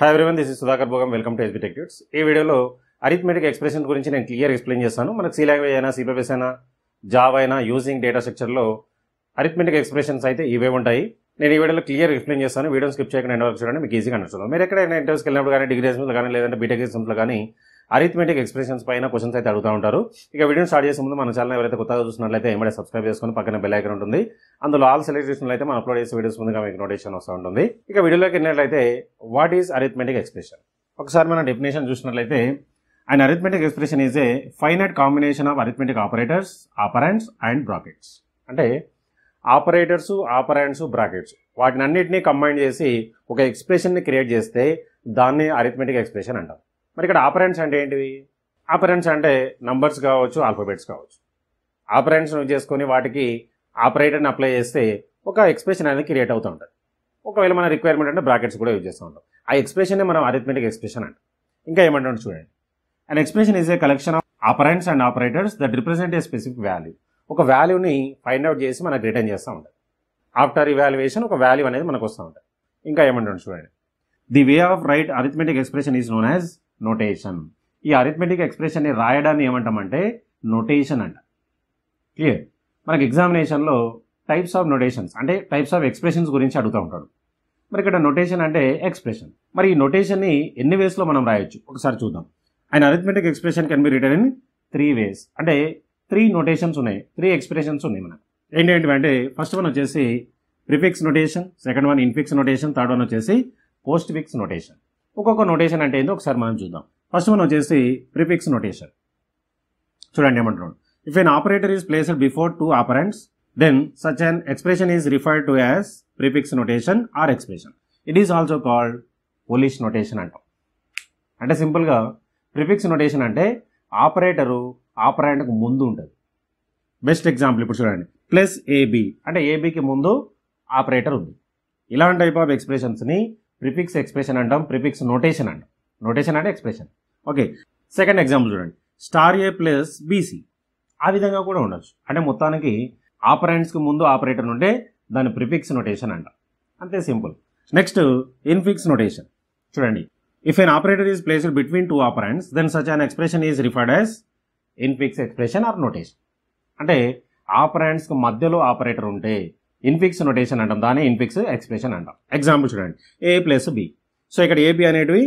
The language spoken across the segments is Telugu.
hi everyone this is Sudhakar Bhogam welcome to SB tech ఈ వీడియోలో అరిథమెటిక్ ఎక్స్ప్రెషన్ గురించి నేను క్లియర్ ఎక్స్ప్లెయిన్ చేస్తాను మనకు సి లాంగ్వేజ్ అయినా సిబిఎస్ అయినా జాబ్ అయినా యూజింగ్ డేటా స్ట్రక్చర్లో అరిథమెటిక్ ఎక్స్ప్రెషన్స్ అయితే ఇవే ఉంటాయి నేను ఈ వీడియోలో క్లియర్ ఎక్స్ప్లెయిన్ చేస్తాను వీడియో స్కిప్ చేయకుండా ఎండ్ వరకు చూడండి మీకు ఈజీగా నచ్చుతుంది మీరు ఎక్కడైనా ఇంటర్వ్యూస్కి వెళ్ళినప్పుడు కానీ డిగ్రీ ఎగ్జామ్స్లో కానీ లేదంటే బీటెక్ ఎగ్జామ్స్లో కానీ అరిథమెటిక్ ఎక్స్ప్రెషన్స్ పైన క్వశ్చన్స్ అయితే అడుగుతూ ఉంటారు ఇక వీడియో స్టార్ట్ చేసే ముందు మన ఛానల్ ఎవరైతే కొత్తగా చూసినట్లయితే ఏమైనా సబ్స్క్రైబ్ చేసుకుని పక్కన బెల్ ఐకన్ ఉంటుంది అందులో ఆల్ సెలెక్ట్ చేసినట్లయితే మనం అప్లోడ్ చేసే వీడియోస్ ముందుగా మీకు నోటిఫికేషన్ వస్తూ ఉంటుంది ఇక వీడియోలోకి వెళ్ళినట్లయితే వాట్ ఈస్ అరిథమెటిక్ ఎక్స్ప్రెషన్ ఒకసారి మనం డెఫినేషన్ చూసినట్లయితే an arithmetic expression is a finite combination of arithmetic operators operands and brackets అంటే ఆపరేటర్స్ ఆపరాండ్స్ బ్రాకెట్స్ వాటిని అన్నిటినీ కంబైన్ చేసి ఒక ఎక్స్ప్రెషన్ని క్రియేట్ చేస్తే దాన్ని అరిథమెటిక్ ఎక్స్ప్రెషన్ అంటారు మరి ఇక్కడ ఆపరెంట్స్ అంటే ఏంటివి ఆపరెంట్స్ అంటే నంబర్స్ కావచ్చు ఆల్ఫోబెట్స్ కావచ్చు ఆపరెంట్స్ యూజ్ చేసుకొని వాటికి ఆపరేటర్ని అప్లై చేస్తే ఒక ఎక్స్ప్రెషన్ అనేది క్రియేట్ అవుతూ ఉంటుంది ఒకవేళ మన రిక్వైర్మెంట్ అంటే బ్రాకెట్స్ కూడా యూజ్ చేస్తూ ఉంటాం ఆ ఎక్స్ప్రెషన్నే మనం అరిథమెటిక్ ఎక్స్ప్రెషన్ అంట ఇంకా ఏమంటాం చూడండి an expression is a collection of operands and operators that represent a specific value ఒక వాల్యూని ఫైండ్ అవుట్ చేసి మనకు రిటర్న్ చేస్తూ ఉంటుంది ఆఫ్టర్ ఇవాల్యుయేషన్ ఒక వాల్యూ అనేది మనకు వస్తూ ఉంటుంది ఇంకా ఏమంటాం చూడండి the way of write arithmetic expression is known as notation ఈ అరిథమెటిక్ ఎక్స్ప్రెషన్ని రాయడాన్ని ఏమంటామంటే నొటేషన్ అంట క్లియర్ మనకి ఎగ్జామినేషన్లో టైప్స్ ఆఫ్ నొటేషన్స్ అంటే టైప్స్ ఆఫ్ ఎక్స్ప్రెషన్స్ గురించి అడుగుతూ ఉంటాడు మరి ఇక్కడ నొటేషన్ అంటే ఎక్స్ప్రెషన్ మరి ఈ నొటేషన్ని ఎన్ని వేస్లో మనం రాయొచ్చు ఒకసారి చూద్దాం an arithmetic expression can be written in three ways అంటే త్రీ నొటేషన్స్ ఉన్నాయి త్రీ ఎక్స్ప్రెషన్స్ ఉన్నాయి మనకు ఏంటేంటి అంటే ఫస్ట్ వన్ వచ్చేసి prefix notation second one infix notation third one వచ్చేసి పోస్ట్ ఫిక్స్ నొటేషన్ ఒక్కొక్క నోటేషన్ అంటే ఏందో ఒకసారి మనం చూద్దాం ఫస్ట్ మనం వచ్చేసి ప్రిఫిక్స్ నోటేషన్ చూడండి ఏమంటున్నాడు if an operator is placed before two operands then such an expression is referred to as prefix notation or expression it is also called polish notation అంటాం అంటే సింపుల్గా ప్రిఫిక్స్ నోటేషన్ అంటే ఆపరేటరు ఆపరాంట్కు ముందు ఉంటుంది బెస్ట్ ఎగ్జాంపుల్ ఇప్పుడు చూడండి ప్లస్ ఏబి అంటే ఏబికి ముందు ఆపరేటర్ ఉంది ఇలాంటి టైప్ ఆఫ్ ఎక్స్ప్రెషన్స్ని ప్రిఫిక్స్ ఎక్స్ప్రెషన్ అంటాం ప్రిఫిక్స్ నోటేషన్ అంటాం నోటేషన్ అంటే ఎక్స్ప్రెషన్ ఓకే సెకండ్ ఎగ్జాంపుల్ చూడండి స్టార్ ఏ ప్లస్ బీసీ ఆ విధంగా కూడా ఉండొచ్చు అంటే మొత్తానికి ఆపరెంట్స్కి ముందు ఆపరేటర్ ఉంటే దాని ప్రిఫిక్స్ నొటేషన్ అంట అంతే సింపుల్ నెక్స్ట్ ఇన్ఫిక్స్ నొటేషన్ చూడండి if an operator is placed between two operands then such an expression is referred as infix expression or notation అంటే ఆపరెంట్స్కి మధ్యలో ఆపరేటర్ ఉంటే ఇన్ఫిక్స్ నొటేషన్ అంటాం దాన్ని ఇన్ఫిక్స్ ఎక్స్ప్రెషన్ అంటాం ఎగ్జాంపుల్ చూడండి ఏ ప్లస్ బి సో ఇక్కడ ఏబి అనేటివి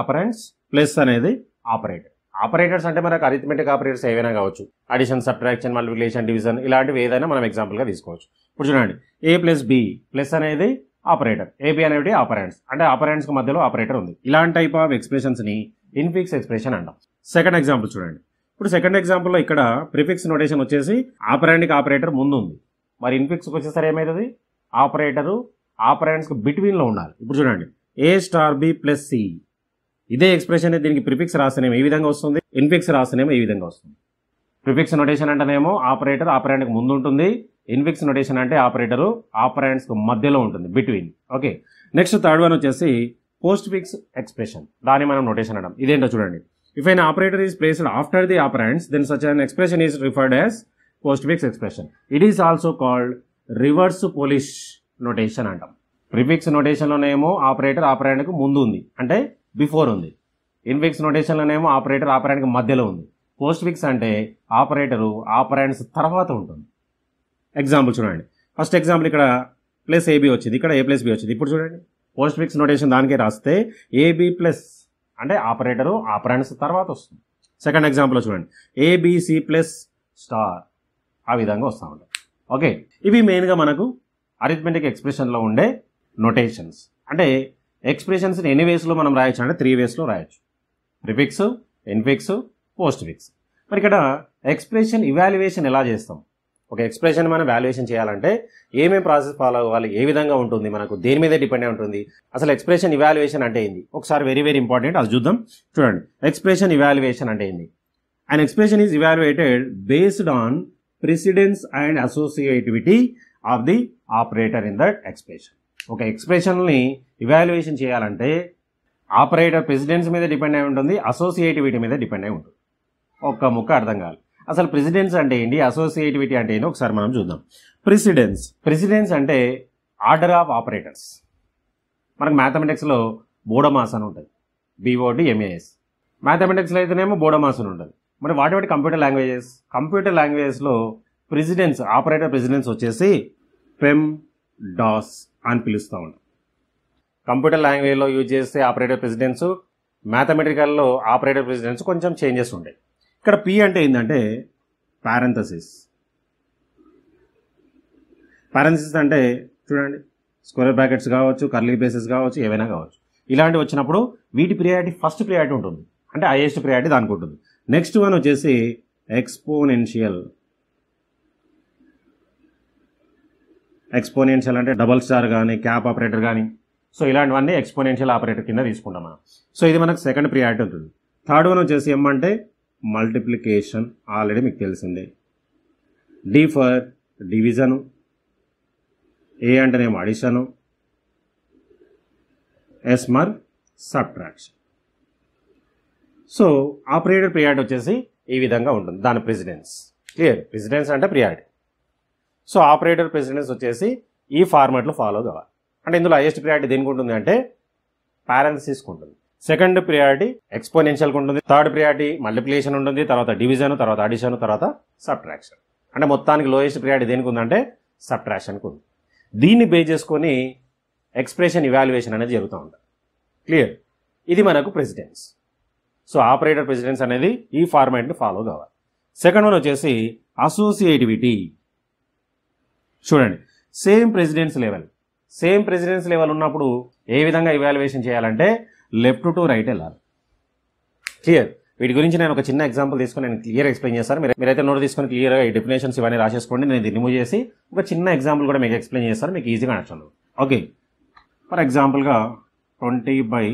ఆపరెంట్స్ ప్లస్ అనేది ఆపరేటర్ ఆపరేటర్స్ అంటే మనకు అరిథమెటిక్ ఆపరేటర్స్ ఏవైనా కావచ్చు అడిషన్ సబ్ట్రాక్షన్ మల్టిప్లికేషన్ డివిజన్ ఇలాంటివి ఏదైనా మనం ఎగ్జాంపుల్గా తీసుకోవచ్చు ఇప్పుడు చూడండి ఏ ప్లస్ బి ప్లస్ అనేది ఆపరేటర్ ఏబి అనేది ఆపరెంట్స్ అంటే ఆపరెంట్స్కి మధ్యలో ఆపరేటర్ ఉంది ఇలాంటి టైప్ ఆఫ్ ఎక్స్ప్రెషన్స్ని ఇన్ఫిక్స్ ఎక్స్ప్రెషన్ అంటాం సెకండ్ ఎగ్జాంపుల్ చూడండి ఇప్పుడు సెకండ్ ఎగ్జాంపుల్లో ఇక్కడ ప్రిఫిక్స్ నోటేషన్ వచ్చేసి ఆపరాండిక్ ఆపరేటర్ ముందు ఉంది మరి ఇన్ఫిక్స్కి వచ్చేసరి ఏమవుతుంది ఆపరేటరు ఆపరేటర్స్కి బిట్వీన్లో ఉండాలి ఇప్పుడు చూడండి A star B plus C ఇదే ఎక్స్ప్రెషన్ దీనికి ప్రిఫిక్స్ రాసినేమో ఏ విధంగా వస్తుంది ఇన్ఫిక్స్ రాసినేమో ఈ విధంగా వస్తుంది ప్రిఫిక్స్ నొటేషన్ అంటేనేమో ఆపరేటర్ ఆపరేటర్కి ముందు ఉంటుంది ఇన్ఫిక్స్ నొటేషన్ అంటే ఆపరేటరు ఆపరేటర్స్కి మధ్యలో ఉంటుంది between okay next third one వచ్చేసి పోస్ట్ ఫిక్స్ ఎక్స్ప్రెషన్ దాన్ని మనం నొటేషన్ అంటాం ఇదేంటో చూడండి ఇఫ్ అయిన operator is placed after the operands then such an expression is referred as postfix expression it is also called reverse Polish notation అంటాం ప్రిఫిక్స్ నోటేషన్లోనేమో ఆపరేటర్ ఆపరేటర్కి ముందు ఉంది అంటే బిఫోర్ ఉంది ఇన్ఫిక్స్ నోటేషన్లోనేమో ఆపరేటర్ ఆపరేటర్కి మధ్యలో ఉంది పోస్ట్ ఫిక్స్ అంటే ఆపరేటరు ఆపరాండ్స్ తర్వాత ఉంటుంది ఎగ్జాంపుల్ చూడండి ఫస్ట్ ఎగ్జాంపుల్ ఇక్కడ ప్లస్ ఏబి వచ్చింది ఇక్కడ ఏ ప్లస్ బి వచ్చింది ఇప్పుడు చూడండి పోస్ట్ ఫిక్స్ నోటేషన్ దానికే రాస్తే ఏబి ప్లస్ అంటే ఆపరేటరు ఆపరాండ్స్ తర్వాత వస్తుంది సెకండ్ ఎగ్జాంపుల్లో చూడండి ఏబిసి ప్లస్ స్టార్ ఆ విధంగా వస్తూ ఉంటాయి ఓకే ఇవి మెయిన్గా మనకు అరిథమెటిక్ ఎక్స్ప్రెషన్లో ఉండే నొటేషన్స్ అంటే ఎక్స్ప్రెషన్స్ని ఎన్ని వేస్లో మనం రాయొచ్చు అంటే త్రీ వేస్లో రాయొచ్చు ప్రిఫిక్స్ ఇన్ఫిక్స్ పోస్ట్ ఫిక్స్ మరి ఇక్కడ ఎక్స్ప్రెషన్ ఇవాల్యుయేషన్ ఎలా చేస్తాం ఒక ఎక్స్ప్రెషన్ మనం వాల్యుయేషన్ చేయాలంటే ఏమేమి ప్రాసెస్ ఫాలో అవ్వాలి ఏ విధంగా ఉంటుంది మనకు దేని మీద డిపెండ్ అయి ఉంటుంది అసలు ఎక్స్ప్రెషన్ ఇవాల్యుయేషన్ అంటే ఏంది ఒకసారి వెరీ వెరీ ఇంపార్టెంట్ అది చూద్దాం చూడండి ఎక్స్ప్రెషన్ ఇవాల్యుయేషన్ అంటే ఏంది and expression is evaluated based on precedence and associativity of the operator in that expression ఒక ఎక్స్ప్రెషన్ని ఇవాల్యుయేషన్ చేయాలంటే ఆపరేటర్ ప్రెసిడెన్స్ మీద డిపెండ్ అయి ఉంటుంది అసోసియేటివిటీ మీద డిపెండ్ అయి ఉంటుంది ఒక్క ముక్క అర్థం కాదు అసలు ప్రెసిడెన్స్ అంటే ఏంటి అసోసియేటివిటీ అంటే ఏంటి ఒకసారి మనం చూద్దాం ప్రెసిడెన్స్ ప్రెసిడెన్స్ అంటే ఆర్డర్ ఆఫ్ ఆపరేటర్స్ మనకు మ్యాథమెటిక్స్లో బోడమాస్ అని ఉంటుంది బీఓడి ఎంఏఎస్ మ్యాథమెటిక్స్లో అయితేనేమో బోడమాస్ అని ఉంటుంది మరి వాటి వాటి కంప్యూటర్ లాంగ్వేజెస్ కంప్యూటర్ లాంగ్వేజెస్లో ప్రెసిడెన్స్ ఆపరేటర్ ప్రెసిడెన్స్ వచ్చేసి పెమ్ డాస్ అని పిలుస్తూ ఉంటాం కంప్యూటర్ లాంగ్వేజ్లో యూజ్ చేస్తే ఆపరేటర్ ప్రెసిడెన్స్ మ్యాథమెటికల్లో ఆపరేటర్ ప్రెసిడెన్స్ కొంచెం చేంజెస్ ఉంటాయి ఇక్కడ పి అంటే ఏంటంటే పారంథసిస్ పారంథసిస్ అంటే చూడండి స్క్వేర్ బ్రాకెట్స్ కావచ్చు కర్లీ బేసెస్ కావచ్చు ఏవైనా కావచ్చు ఇలాంటివి వచ్చినప్పుడు వీటి ప్రియారిటీ ఫస్ట్ ప్రియారిటీ ఉంటుంది అంటే హైయెస్ట్ ప్రియారిటీ దానికి ఉంటుంది నెక్స్ట్ వన్ వచ్చేసి ఎక్స్పోనెన్షియల్ ఎక్స్పోనెన్షియల్ అంటే డబల్ స్టార్ కానీ క్యాప్ ఆపరేటర్ కానీ సో ఇలాంటివన్నీ ఎక్స్పోనెన్షియల్ ఆపరేటర్ కింద తీసుకుంటాం సో ఇది మనకు సెకండ్ ప్రియారిటీ ఉంటుంది థర్డ్ వన్ వచ్చేసి ఏమంటే మల్టిప్లికేషన్ ఆల్రెడీ మీకు తెలిసిందే డి ఫర్ డివిజను ఏ అంటేనేమో అడిషను ఎస్ మర్ సబ్ట్రాక్షన్ సో ఆ పీరియడ్ పీరియడ్ వచ్చేసి ఈ విధంగా ఉంటుంది దాని ప్రెసిడెన్స్ క్లియర్ ప్రెసిడెన్స్ అంటే పీరియడ్ సో ఆపరేటర్ ప్రెసిడెన్స్ వచ్చేసి ఈ ఫార్మాట్లో ఫాలో కావాలి అంటే ఇందులో హైయెస్ట్ ప్రియారిటీ దేనికి ఉంటుంది అంటే పారాలసిస్కి ఉంటుంది సెకండ్ ప్రియారిటీ ఎక్స్పోనెన్షియల్కి ఉంటుంది థర్డ్ ప్రియారిటీ మల్టిప్లికేషన్ ఉంటుంది తర్వాత డివిజన్ తర్వాత అడిషన్ తర్వాత సబ్ట్రాక్షన్ అంటే మొత్తానికి లోయెస్ట్ ప్రియారిటీ దేనికి ఉందంటే సబ్ట్రాక్షన్కి ఉంది దీన్ని బేస్ చేసుకొని ఎక్స్ప్రెషన్ ఇవాల్యుయేషన్ అనేది జరుగుతూ ఉంటుంది క్లియర్ ఇది మనకు ప్రెసిడెన్స్ సో ఆపరేటర్ ప్రెసిడెన్స్ అనేది ఈ ఫార్మాట్ని ఫాలో కావాలి సెకండ్ వన్ వచ్చేసి అసోసియేటివిటీ చూడండి same precedence level same precedence level ఉన్నప్పుడు ఏ విధంగా ఇవాల్యుయేషన్ చేయాలంటే లెఫ్ట్ టు రైట్ వెళ్ళాలి క్లియర్ వీటి గురించి నేను ఒక చిన్న ఎగ్జాంపుల్ తీసుకుని నేను క్లియర్ ఎక్స్ప్లెయిన్ చేస్తాను మీరు మీరైతే నోట్ తీసుకుని క్లియర్గా ఈ డెఫినేషన్స్ ఇవన్నీ రాసేసుకోండి నేను దీన్ని రిమూవ్ చేసి ఒక చిన్న ఎగ్జాంపుల్ కూడా మీకు ఎక్స్ప్లెయిన్ చేస్తాను మీకు ఈజీగా నచ్చండి ఓకే ఫర్ ఎగ్జాంపుల్గా twenty by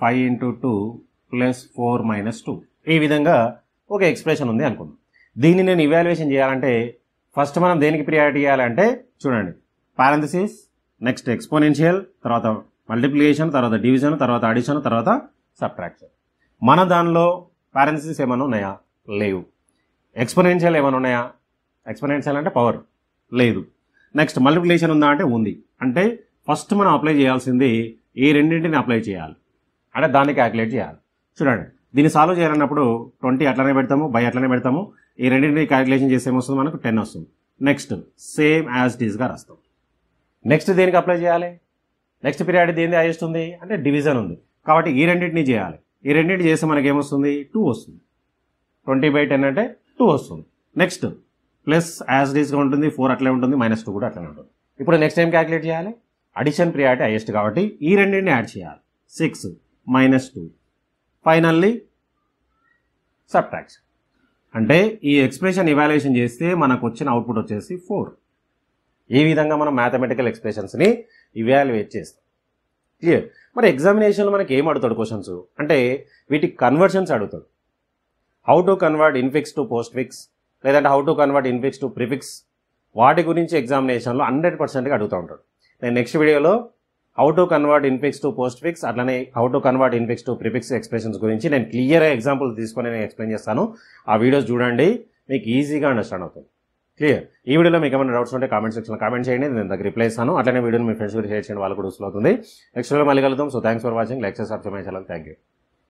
five into two plus four minus two ఈ విధంగా ఒక ఎక్స్ప్రెషన్ ఉంది అనుకుందాం దీన్ని నేను ఇవాల్యుయేషన్ చేయాలంటే ఫస్ట్ మనం దేనికి ప్రియారిటీ ఇవ్వాలంటే చూడండి పారంథసిస్ నెక్స్ట్ ఎక్స్పోనెన్షియల్ తర్వాత మల్టిప్లికేషన్ తర్వాత డివిజన్ తర్వాత అడిషన్ తర్వాత సబ్ట్రాక్షన్ మన దానిలో పారెన్సిస్ ఏమైనా ఉన్నాయా లేవు ఎక్స్పోనెన్షియల్ ఏమైనా ఉన్నాయా ఎక్స్పోనెన్షియల్ అంటే పవర్ లేదు నెక్స్ట్ మల్టిప్లికేషన్ ఉందా అంటే ఉంది అంటే ఫస్ట్ మనం అప్లై చేయాల్సింది ఈ రెండింటిని అప్లై చేయాలి అంటే దాన్ని క్యాలిక్యులేట్ చేయాలి చూడండి దీన్ని సాల్వ్ చేయాలన్నప్పుడు ట్వంటీ అట్లనే పెడతాము బై అట్లనే పెడతాము ఈ రెండింటిని క్యాలిక్యులేషన్ చేసి ఏమొస్తుంది మనకు టెన్ వస్తుంది నెక్స్ట్ సేమ్ యాజ్ డీజ్గా రాస్తాం నెక్స్ట్ దేనికి అప్లై చేయాలి నెక్స్ట్ పీరియాడ్ దేని హైయెస్ట్ ఉంది అంటే డివిజన్ ఉంది కాబట్టి ఈ రెండింటిని చేయాలి ఈ రెండింటిని చేస్తే మనకి ఏమొస్తుంది టూ వస్తుంది ట్వంటీ బై టెన్ అంటే టూ వస్తుంది నెక్స్ట్ ప్లస్ యాజ్ డీజ్గా ఉంటుంది ఫోర్ అట్లే ఉంటుంది మైనస్ టూ కూడా అట్లనే ఉంటుంది ఇప్పుడు నెక్స్ట్ ఏం క్యాలిక్యులేట్ చేయాలి అడిషన్ ప్రియారిటీ హైయెస్ట్ కాబట్టి ఈ రెండింటిని యాడ్ చేయాలి six minus two finally subtraction అంటే ఈ ఎక్స్ప్రెషన్ ఇవాల్యుయేషన్ చేస్తే మనకు వచ్చిన అవుట్పుట్ వచ్చేసి ఫోర్ ఈ విధంగా మనం మ్యాథమెటికల్ ఎక్స్ప్రెషన్స్ని ఇవాల్యుయేట్ చేస్తాం క్లియర్ మరి ఎగ్జామినేషన్లో మనకి ఏం అడుగుతాడు క్వశ్చన్స్ అంటే వీటికి కన్వర్షన్స్ అడుగుతాడు how to convert infix to postfix లేదంటే how to convert infix to prefix వాటి గురించి ఎగ్జామినేషన్లో హండ్రెడ్ పర్సెంట్గా అడుగుతూ ఉంటాడు నేను నెక్స్ట్ వీడియోలో how to convert infix to postfix అట్లనే how to convert infix to prefix expressions గురించి నేను క్లియర్ ఎగ్జాంపుల్ తీసుకొని నేను ఎక్స్ప్లెయిన్ చేస్తాను ఆ వీడియోస్ చూడండి మీకు ఈజీగా అండర్స్టాండ్ అవుతుంది క్లియర్ ఈ వీడియోలో మీకు ఏమైనా డౌట్స్ ఉంటే కామెంట్ సెక్షన్లో కామెంట్ చేయండి నేను దగ్గర రిప్లై ఇస్తాను అట్లనే వీడియోని మీ ఫ్రెండ్స్ షేర్ చేయండి వాళ్ళు కూడా యూస్ అవుతుంది నెక్స్ట్ వీడియో మళ్ళీ కలుగుతాం so thanks for watching like చేసి సబ్స్క్రైబ్ థ్యాంక్ యూ